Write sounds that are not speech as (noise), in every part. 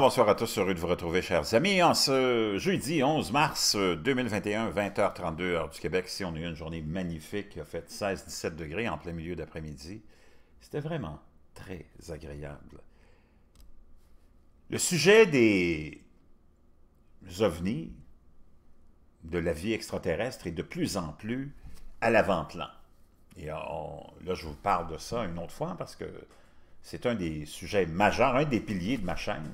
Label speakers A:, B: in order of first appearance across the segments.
A: bonsoir à tous, heureux de vous retrouver, chers amis. En ce jeudi 11 mars 2021, euh, 20h32, heure du Québec, si on a eu une journée magnifique, qui a fait 16-17 degrés en plein milieu d'après-midi. C'était vraiment très agréable. Le sujet des ovnis, de la vie extraterrestre est de plus en plus à l'avant-plan. Et euh, là, je vous parle de ça une autre fois parce que c'est un des sujets majeurs, un des piliers de ma chaîne.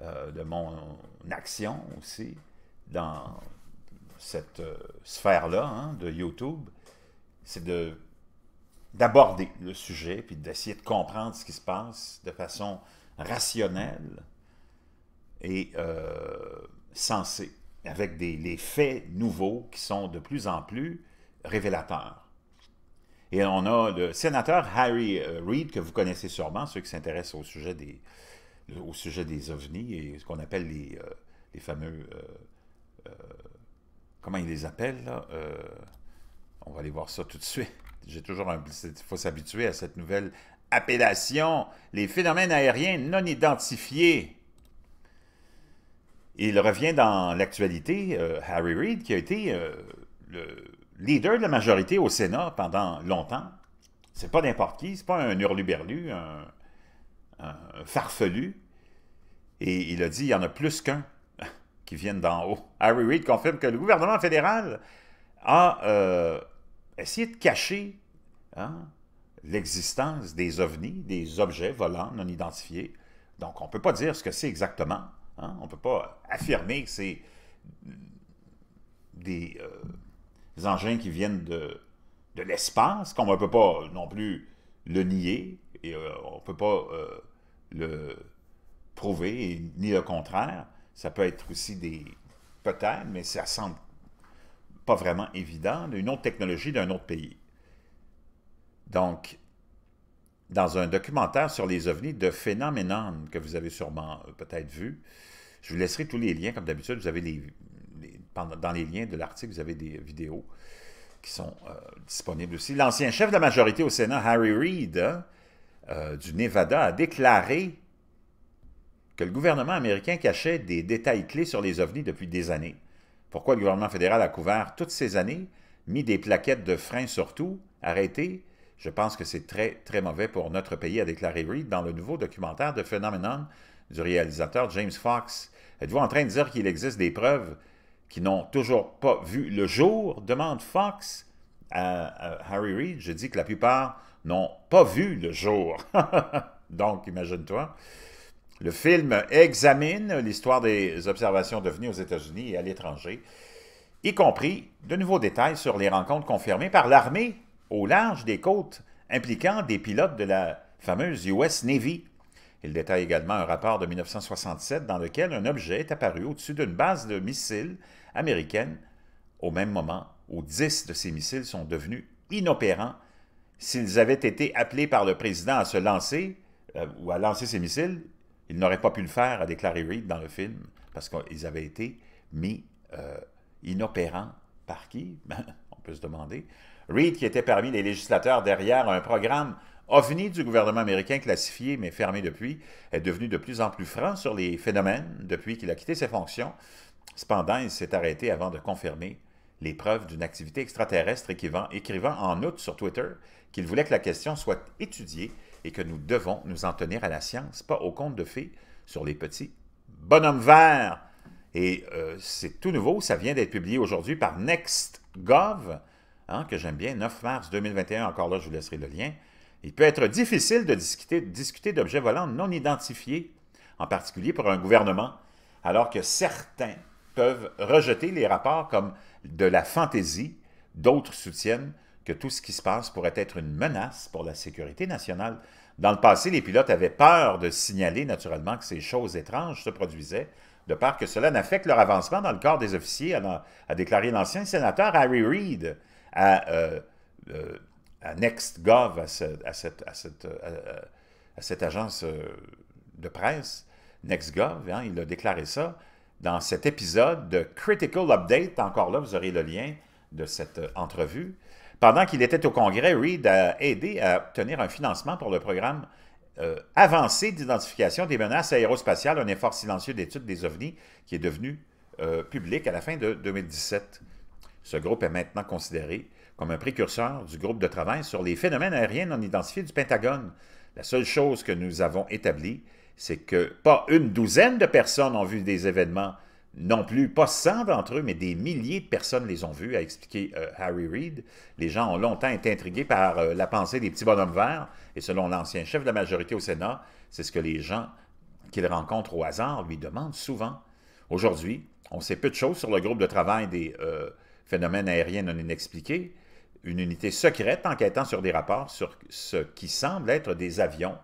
A: Euh, de mon action aussi dans cette euh, sphère-là hein, de YouTube, c'est de d'aborder le sujet, puis d'essayer de comprendre ce qui se passe de façon rationnelle et euh, sensée, avec des les faits nouveaux qui sont de plus en plus révélateurs. Et on a le sénateur Harry Reid, que vous connaissez sûrement, ceux qui s'intéressent au sujet des, au sujet des ovnis et ce qu'on appelle les, euh, fameux... Euh, euh, comment ils les appellent, on va aller voir ça tout de suite. (laughs) J'ai toujours Il faut s'habituer à cette nouvelle appellation. Les phénomènes aériens non identifiés. Il revient dans l'actualité, Harry Reid, qui a été le leader de la majorité au Sénat pendant longtemps. C'est pas n'importe qui, c'est pas un hurluberlu, un, euh, farfelu. Et il a dit, il y en a plus qu'un (laughs) qui viennent d'en haut. Harry Reid confirme que le gouvernement fédéral a euh, essayé de cacher hein, l'existence des ovnis, des objets volants non identifiés. Donc, on ne peut pas dire ce que c'est exactement. Hein. On ne peut pas affirmer que c'est euh, des, engins qui viennent de, de l'espace, qu'on ne peut pas non plus le nier. Et, on ne peut pas le prouver, ni le contraire. Ça peut être aussi des... peut-être, mais ça semble pas vraiment évident, une autre technologie d'un autre pays. Donc, dans un documentaire sur les ovnis de Phénoménon, que vous avez sûrement euh, peut-être vu, je vous laisserai tous les liens, comme d'habitude, vous avez les, dans les liens de l'article, vous avez des vidéos qui sont euh, disponibles aussi. L'ancien chef de la majorité au Sénat, Harry Reid, hein, euh, du Nevada a déclaré que le gouvernement américain cachait des détails clés sur les ovnis depuis des années. Pourquoi le gouvernement fédéral a couvert toutes ces années, mis des plaquettes de frein sur tout, arrêté Je pense que c'est très, très mauvais pour notre pays, a déclaré Reid dans le nouveau documentaire de Phenomenon du réalisateur James Fox. Êtes-vous en train de dire qu'il existe des preuves qui n'ont toujours pas vu le jour demande Fox à, à Harry Reid. Je dis que la plupart n'ont pas vu le jour. (laughs) Donc, imagine-toi. Le film examine l'histoire des observations devenues aux États-Unis et à l'étranger, y compris de nouveaux détails sur les rencontres confirmées par l'armée au large des côtes impliquant des pilotes de la fameuse US Navy. Il détaille également un rapport de 1967 dans lequel un objet est apparu au-dessus d'une base de missiles américaine au même moment où 10 de ces missiles sont devenus inopérants s'ils avaient été appelés par le président à se lancer euh, ou à lancer ses missiles, ils n'auraient pas pu le faire, a déclaré Reed dans le film, parce qu'ils avaient été mis euh, inopérants par qui (laughs) ben, On peut se demander. Reed, qui était parmi les législateurs derrière un programme OVNI du gouvernement américain classifié mais fermé depuis, est devenu de plus en plus franc sur les phénomènes depuis qu'il a quitté ses fonctions. Cependant, il s'est arrêté avant de confirmer L'épreuve preuves d'une activité extraterrestre écrivant, écrivant en août sur Twitter qu'il voulait que la question soit étudiée et que nous devons nous en tenir à la science, pas au conte de fées sur les petits bonhommes verts. Et euh, c'est tout nouveau, ça vient d'être publié aujourd'hui par NextGov, hein, que j'aime bien, 9 mars 2021, encore là, je vous laisserai le lien. Il peut être difficile de discuter, discuter d'objets volants non identifiés, en particulier pour un gouvernement, alors que certains peuvent rejeter les rapports comme de la fantaisie. D'autres soutiennent que tout ce qui se passe pourrait être une menace pour la sécurité nationale. Dans le passé, les pilotes avaient peur de signaler naturellement que ces choses étranges se produisaient, de peur que cela n'affecte leur avancement dans le corps des officiers, a, déclaré l'ancien sénateur Harry Reid à, NextGov, à, cette, agence euh, de presse. NextGov, hein, il a déclaré ça dans cet épisode de Critical Update. Encore là, vous aurez le lien de cette euh, entrevue. Pendant qu'il était au Congrès, Reid a aidé à obtenir un financement pour le programme euh, avancé d'identification des menaces aérospatiales, un effort silencieux d'étude des ovnis qui est devenu euh, public à la fin de 2017. Ce groupe est maintenant considéré comme un précurseur du groupe de travail sur les phénomènes aériens non identifiés du Pentagone. La seule chose que nous avons établie c'est que pas une douzaine de personnes ont vu des événements non plus, pas cent d'entre eux, mais des milliers de personnes les ont vus, a expliqué euh, Harry Reid. Les gens ont longtemps été intrigués par euh, la pensée des petits bonhommes verts, et selon l'ancien chef de la majorité au Sénat, c'est ce que les gens qu'ils rencontrent au hasard lui demandent souvent. Aujourd'hui, on sait peu de choses sur le groupe de travail des euh, phénomènes aériens non inexpliqués, une unité secrète enquêtant sur des rapports sur ce qui semble être des avions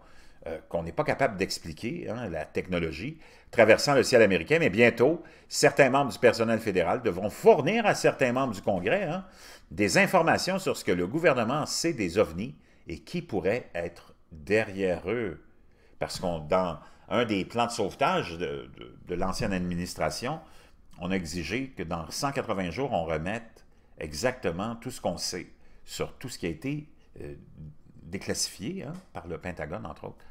A: euh, qu'on n'est pas capable d'expliquer, hein, la technologie, traversant le ciel américain, mais bientôt, certains membres du personnel fédéral devront fournir à certains membres du Congrès hein, des informations sur ce que le gouvernement sait des ovnis et qui pourrait être derrière eux. Parce qu'on, dans un des plans de sauvetage de, l'ancienne administration, on a exigé que dans 180 jours, on remette exactement tout ce qu'on sait sur tout ce qui a été euh, déclassifié hein, par le Pentagone, entre autres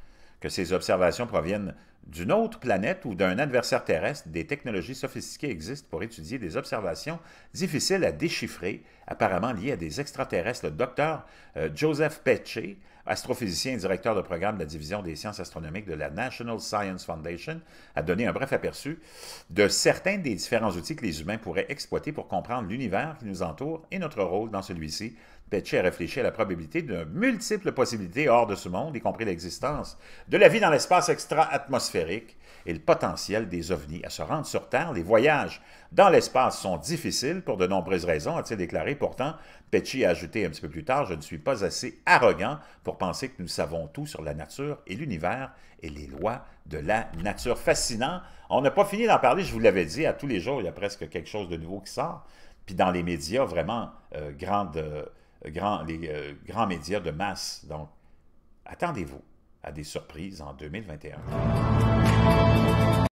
A: que ces observations proviennent d'une autre planète ou d'un adversaire terrestre, des technologies sophistiquées existent pour étudier des observations difficiles à déchiffrer, apparemment liées à des extraterrestres. Le docteur euh, Joseph Peche, astrophysicien et directeur de programme de la division des sciences astronomiques de la National Science Foundation, a donné un bref aperçu de certains des différents outils que les humains pourraient exploiter pour comprendre l'univers qui nous entoure et notre rôle dans celui-ci. Peche a réfléchi à la probabilité de multiples possibilités hors de ce monde, y compris l'existence de la vie dans l'espace extra-atmosphérique atmosphérique et le potentiel des ovnis à se rendre sur Terre. Les voyages dans l'espace sont difficiles pour de nombreuses raisons, a-t-il déclaré. Pourtant, Petit a ajouté un petit peu plus tard, je ne suis pas assez arrogant pour penser que nous savons tout sur la nature et l'univers et les lois de la nature. Fascinant. On n'a pas fini d'en parler, je vous l'avais dit, à tous les jours, il y a presque quelque chose de nouveau qui sort. Puis dans les médias, vraiment, euh, euh, les euh, grands médias de masse. Donc, attendez-vous à des surprises en 2021.